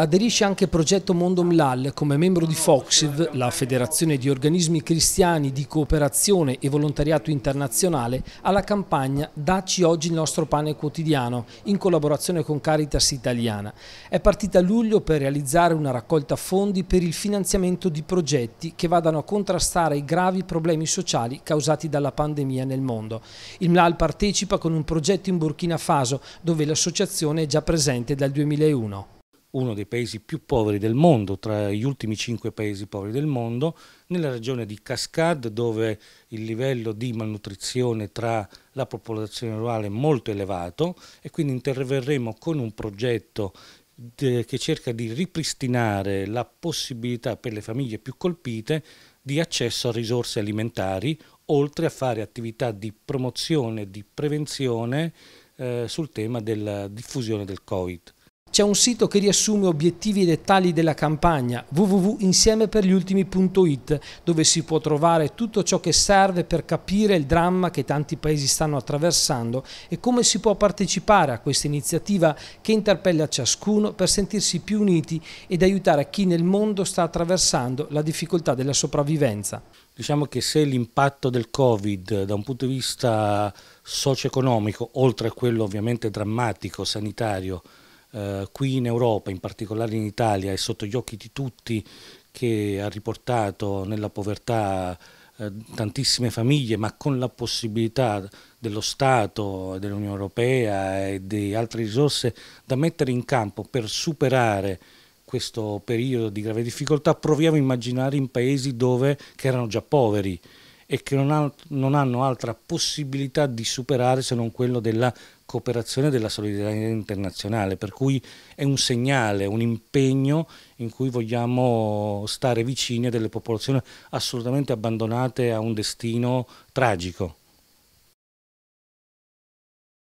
Aderisce anche Progetto Mondo Mlal come membro di FOXIV, la federazione di organismi cristiani di cooperazione e volontariato internazionale, alla campagna Dacci oggi il nostro pane quotidiano, in collaborazione con Caritas Italiana. È partita a luglio per realizzare una raccolta fondi per il finanziamento di progetti che vadano a contrastare i gravi problemi sociali causati dalla pandemia nel mondo. Il Mlal partecipa con un progetto in Burkina Faso, dove l'associazione è già presente dal 2001 uno dei paesi più poveri del mondo, tra gli ultimi cinque paesi poveri del mondo, nella regione di Cascade dove il livello di malnutrizione tra la popolazione rurale è molto elevato e quindi interverremo con un progetto che cerca di ripristinare la possibilità per le famiglie più colpite di accesso a risorse alimentari, oltre a fare attività di promozione, e di prevenzione eh, sul tema della diffusione del Covid. C'è un sito che riassume obiettivi e dettagli della campagna www.insiemepergliultimi.it dove si può trovare tutto ciò che serve per capire il dramma che tanti paesi stanno attraversando e come si può partecipare a questa iniziativa che interpella ciascuno per sentirsi più uniti ed aiutare chi nel mondo sta attraversando la difficoltà della sopravvivenza. Diciamo che se l'impatto del Covid da un punto di vista socio-economico, oltre a quello ovviamente drammatico, sanitario, eh, qui in Europa, in particolare in Italia, è sotto gli occhi di tutti che ha riportato nella povertà eh, tantissime famiglie, ma con la possibilità dello Stato, dell'Unione Europea e di altre risorse da mettere in campo per superare questo periodo di grave difficoltà, proviamo a immaginare in paesi dove, che erano già poveri, e che non, ha, non hanno altra possibilità di superare se non quello della cooperazione e della solidarietà internazionale, per cui è un segnale, un impegno in cui vogliamo stare vicini a delle popolazioni assolutamente abbandonate a un destino tragico.